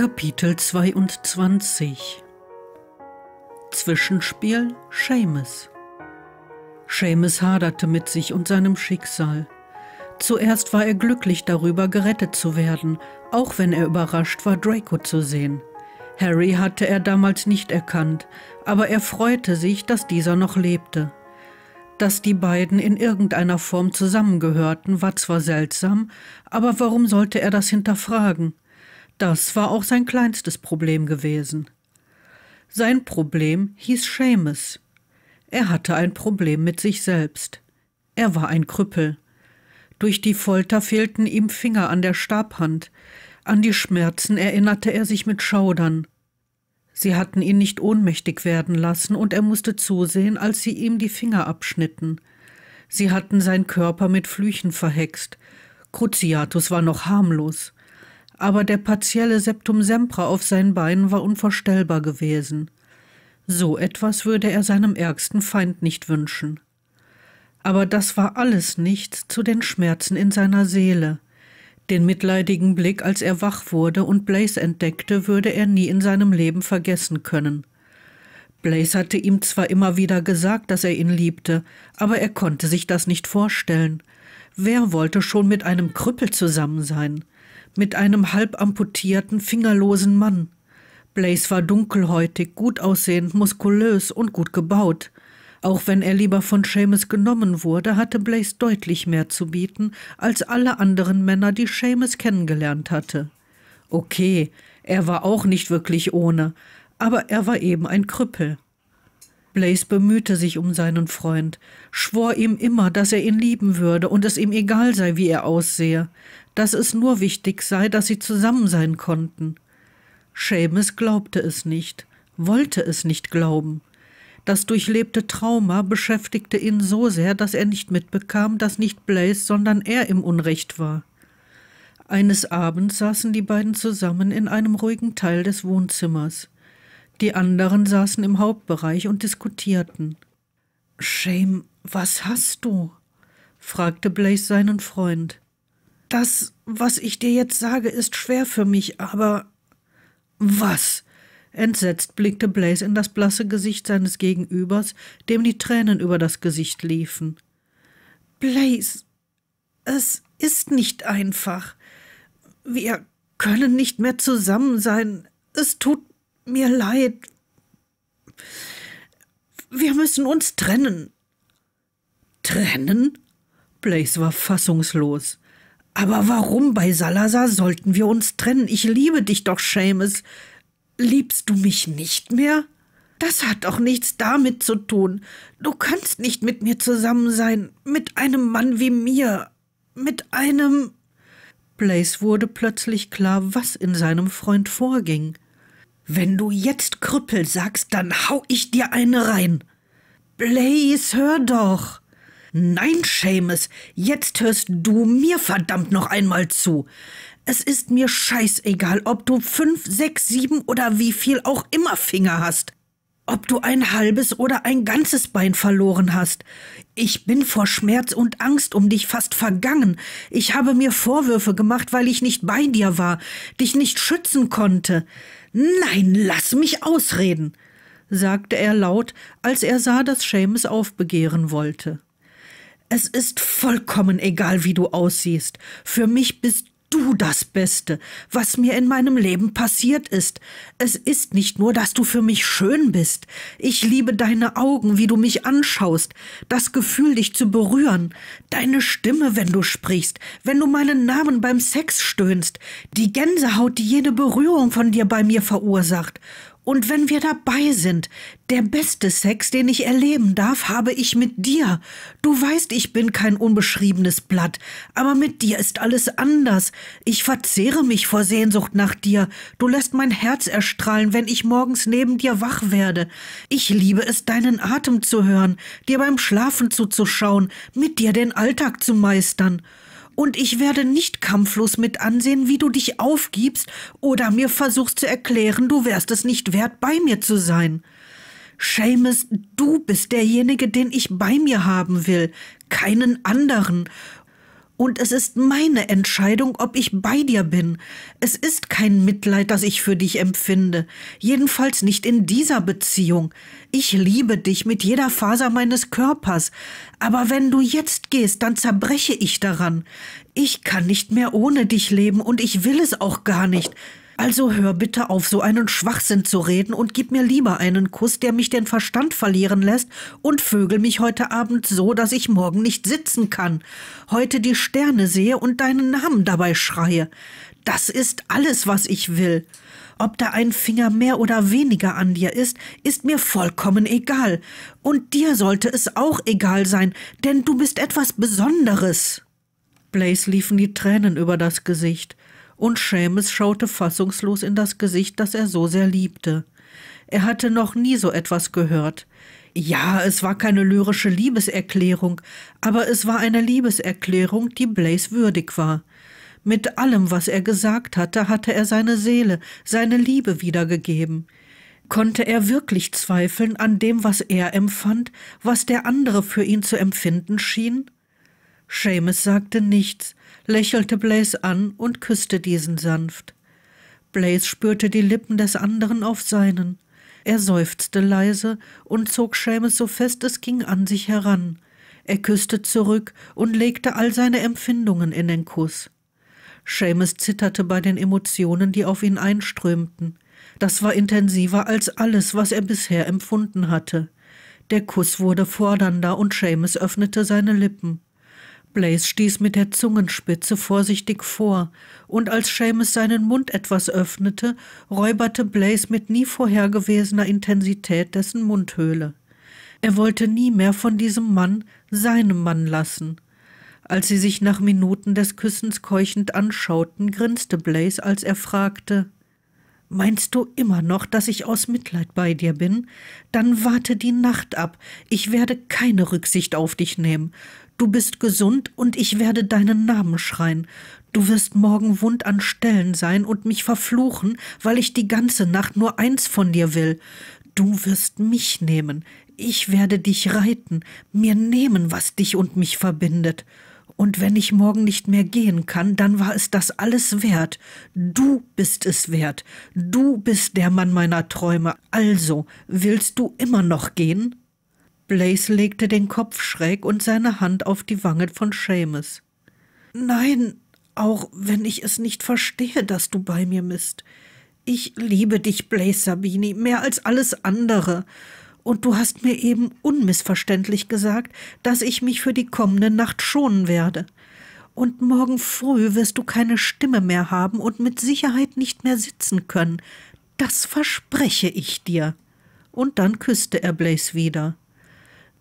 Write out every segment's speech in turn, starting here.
Kapitel 22 Zwischenspiel Seamus Seamus haderte mit sich und seinem Schicksal. Zuerst war er glücklich darüber, gerettet zu werden, auch wenn er überrascht war, Draco zu sehen. Harry hatte er damals nicht erkannt, aber er freute sich, dass dieser noch lebte. Dass die beiden in irgendeiner Form zusammengehörten, war zwar seltsam, aber warum sollte er das hinterfragen? Das war auch sein kleinstes Problem gewesen. Sein Problem hieß Seamus. Er hatte ein Problem mit sich selbst. Er war ein Krüppel. Durch die Folter fehlten ihm Finger an der Stabhand. An die Schmerzen erinnerte er sich mit Schaudern. Sie hatten ihn nicht ohnmächtig werden lassen, und er musste zusehen, als sie ihm die Finger abschnitten. Sie hatten seinen Körper mit Flüchen verhext. Cruciatus war noch harmlos aber der partielle Septum sempra auf seinen Beinen war unvorstellbar gewesen. So etwas würde er seinem ärgsten Feind nicht wünschen. Aber das war alles nichts zu den Schmerzen in seiner Seele. Den mitleidigen Blick, als er wach wurde und Blaze entdeckte, würde er nie in seinem Leben vergessen können. Blaze hatte ihm zwar immer wieder gesagt, dass er ihn liebte, aber er konnte sich das nicht vorstellen. Wer wollte schon mit einem Krüppel zusammen sein? mit einem halb amputierten, fingerlosen Mann. Blaze war dunkelhäutig, gut aussehend, muskulös und gut gebaut. Auch wenn er lieber von Seamus genommen wurde, hatte Blaze deutlich mehr zu bieten als alle anderen Männer, die Seamus kennengelernt hatte. Okay, er war auch nicht wirklich ohne, aber er war eben ein Krüppel. Blaze bemühte sich um seinen Freund, schwor ihm immer, dass er ihn lieben würde und es ihm egal sei, wie er aussehe, dass es nur wichtig sei, dass sie zusammen sein konnten. Seamus glaubte es nicht, wollte es nicht glauben. Das durchlebte Trauma beschäftigte ihn so sehr, dass er nicht mitbekam, dass nicht Blaze, sondern er im Unrecht war. Eines Abends saßen die beiden zusammen in einem ruhigen Teil des Wohnzimmers. Die anderen saßen im Hauptbereich und diskutierten. Shame, was hast du? fragte Blaze seinen Freund. Das, was ich dir jetzt sage, ist schwer für mich, aber. Was? Entsetzt blickte Blaze in das blasse Gesicht seines Gegenübers, dem die Tränen über das Gesicht liefen. Blaze, es ist nicht einfach. Wir können nicht mehr zusammen sein. Es tut mir leid. Wir müssen uns trennen. Trennen? Blaze war fassungslos. Aber warum bei Salazar sollten wir uns trennen? Ich liebe dich doch, Seamus. Liebst du mich nicht mehr? Das hat doch nichts damit zu tun. Du kannst nicht mit mir zusammen sein, mit einem Mann wie mir, mit einem. Blaze wurde plötzlich klar, was in seinem Freund vorging. Wenn du jetzt Krüppel sagst, dann hau ich dir eine rein. Blaze, hör doch. Nein, Seamus, jetzt hörst du mir verdammt noch einmal zu. Es ist mir scheißegal, ob du fünf, sechs, sieben oder wie viel auch immer Finger hast. Ob du ein halbes oder ein ganzes Bein verloren hast. Ich bin vor Schmerz und Angst um dich fast vergangen. Ich habe mir Vorwürfe gemacht, weil ich nicht bei dir war, dich nicht schützen konnte. Nein, lass mich ausreden, sagte er laut, als er sah, dass Seamus aufbegehren wollte. Es ist vollkommen egal, wie du aussiehst. Für mich bist du das Beste, was mir in meinem Leben passiert ist. Es ist nicht nur, dass du für mich schön bist. Ich liebe deine Augen, wie du mich anschaust, das Gefühl, dich zu berühren, deine Stimme, wenn du sprichst, wenn du meinen Namen beim Sex stöhnst, die Gänsehaut, die jede Berührung von dir bei mir verursacht, und wenn wir dabei sind, der beste Sex, den ich erleben darf, habe ich mit dir. Du weißt, ich bin kein unbeschriebenes Blatt, aber mit dir ist alles anders. Ich verzehre mich vor Sehnsucht nach dir. Du lässt mein Herz erstrahlen, wenn ich morgens neben dir wach werde. Ich liebe es, deinen Atem zu hören, dir beim Schlafen zuzuschauen, mit dir den Alltag zu meistern und ich werde nicht kampflos mit ansehen, wie du dich aufgibst oder mir versuchst zu erklären, du wärst es nicht wert, bei mir zu sein. Seamus, du bist derjenige, den ich bei mir haben will, keinen anderen, und es ist meine Entscheidung, ob ich bei dir bin. Es ist kein Mitleid, das ich für dich empfinde. Jedenfalls nicht in dieser Beziehung. Ich liebe dich mit jeder Faser meines Körpers. Aber wenn du jetzt gehst, dann zerbreche ich daran. Ich kann nicht mehr ohne dich leben und ich will es auch gar nicht. Also hör bitte auf, so einen Schwachsinn zu reden und gib mir lieber einen Kuss, der mich den Verstand verlieren lässt und vögel mich heute Abend so, dass ich morgen nicht sitzen kann, heute die Sterne sehe und deinen Namen dabei schreie. Das ist alles, was ich will. Ob da ein Finger mehr oder weniger an dir ist, ist mir vollkommen egal. Und dir sollte es auch egal sein, denn du bist etwas Besonderes. Blaze liefen die Tränen über das Gesicht und Seamus schaute fassungslos in das Gesicht, das er so sehr liebte. Er hatte noch nie so etwas gehört. Ja, es war keine lyrische Liebeserklärung, aber es war eine Liebeserklärung, die Blaze würdig war. Mit allem, was er gesagt hatte, hatte er seine Seele, seine Liebe wiedergegeben. Konnte er wirklich zweifeln an dem, was er empfand, was der andere für ihn zu empfinden schien? Seamus sagte nichts, lächelte Blaze an und küsste diesen sanft. Blaze spürte die Lippen des anderen auf seinen. Er seufzte leise und zog Seamus so fest es ging an sich heran. Er küsste zurück und legte all seine Empfindungen in den Kuss. Seamus zitterte bei den Emotionen, die auf ihn einströmten. Das war intensiver als alles, was er bisher empfunden hatte. Der Kuss wurde fordernder und Seamus öffnete seine Lippen. Blaze stieß mit der Zungenspitze vorsichtig vor, und als Seamus seinen Mund etwas öffnete, räuberte Blaze mit nie vorhergewesener Intensität dessen Mundhöhle. Er wollte nie mehr von diesem Mann seinem Mann lassen. Als sie sich nach Minuten des Küssens keuchend anschauten, grinste Blaze, als er fragte Meinst du immer noch, dass ich aus Mitleid bei dir bin? Dann warte die Nacht ab. Ich werde keine Rücksicht auf dich nehmen. Du bist gesund und ich werde deinen Namen schreien. Du wirst morgen wund an Stellen sein und mich verfluchen, weil ich die ganze Nacht nur eins von dir will. Du wirst mich nehmen. Ich werde dich reiten, mir nehmen, was dich und mich verbindet und wenn ich morgen nicht mehr gehen kann, dann war es das alles wert. Du bist es wert. Du bist der Mann meiner Träume. Also, willst du immer noch gehen? Blaze legte den Kopf schräg und seine Hand auf die Wange von Seamus. Nein, auch wenn ich es nicht verstehe, dass du bei mir bist. Ich liebe dich, Blaze Sabini, mehr als alles andere und du hast mir eben unmissverständlich gesagt, dass ich mich für die kommende Nacht schonen werde. Und morgen früh wirst du keine Stimme mehr haben und mit Sicherheit nicht mehr sitzen können. Das verspreche ich dir. Und dann küsste er Blaze wieder.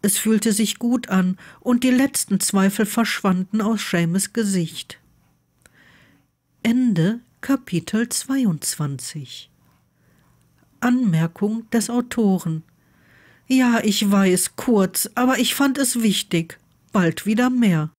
Es fühlte sich gut an, und die letzten Zweifel verschwanden aus Seamus Gesicht. Ende Kapitel 22 Anmerkung des Autoren ja, ich weiß, kurz, aber ich fand es wichtig. Bald wieder mehr.